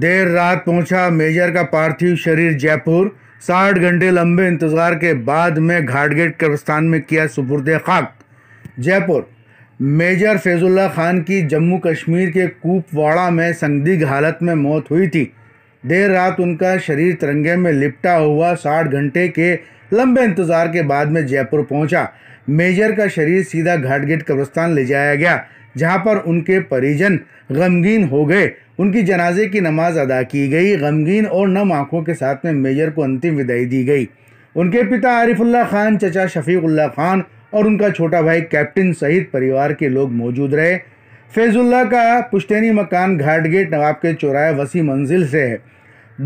देर रात पहुंचा मेजर का पार्थिव शरीर जयपुर साठ घंटे लंबे इंतजार के बाद में घाटगेट कब्रस्तान में किया सुपुर्द खाक जयपुर मेजर फैजुल्ला खान की जम्मू कश्मीर के कूपवाड़ा में संदिग्ध हालत में मौत हुई थी देर रात उनका शरीर तिरंगे में लिपटा हुआ साठ घंटे के लंबे इंतजार के बाद में जयपुर पहुंचा मेजर का शरीर सीधा घाटगेट कब्रस्तान ले जाया गया जहाँ पर उनके परिजन गमगीन हो गए उनकी जनाजे की नमाज अदा की गई गमगीन और नम आँखों के साथ में मेजर को अंतिम विदाई दी गई उनके पिता आरिफुल्ला खान चचा शफीकुल्ला खान और उनका छोटा भाई कैप्टन सहित परिवार के लोग मौजूद रहे फैजुल्ला का पुश्तैनी मकान घाट गेट नवाब के चौराहे वसी मंजिल से है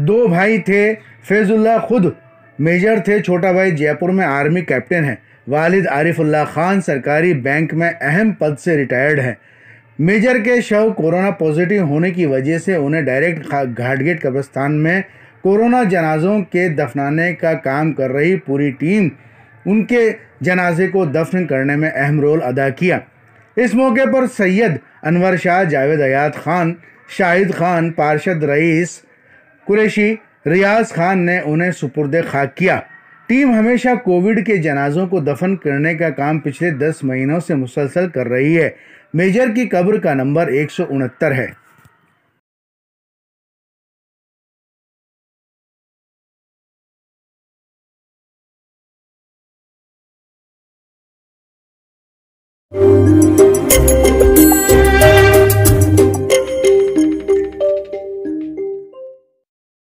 दो भाई थे फैजुल्ला खुद मेजर थे छोटा भाई जयपुर में आर्मी कैप्टन हैं वालिद आरिफुल्ला खान सरकारी बैंक में अहम पद से रिटायर्ड हैं मेजर के शव कोरोना पॉजिटिव होने की वजह से उन्हें डायरेक्ट घाटगेट कब्रस्तान में कोरोना जनाजों के दफनाने का काम कर रही पूरी टीम उनके जनाजे को दफन करने में अहम रोल अदा किया इस मौके पर सैयद अनवर शाह जावेद अयात खान शाहिद खान पार्षद रईस कुरैशी रियाज खान ने उन्हें सुपुर्द खाक किया टीम हमेशा कोविड के जनाजों को दफन करने का काम पिछले दस महीनों से मुसलसल कर रही है मेजर की कब्र का नंबर एक है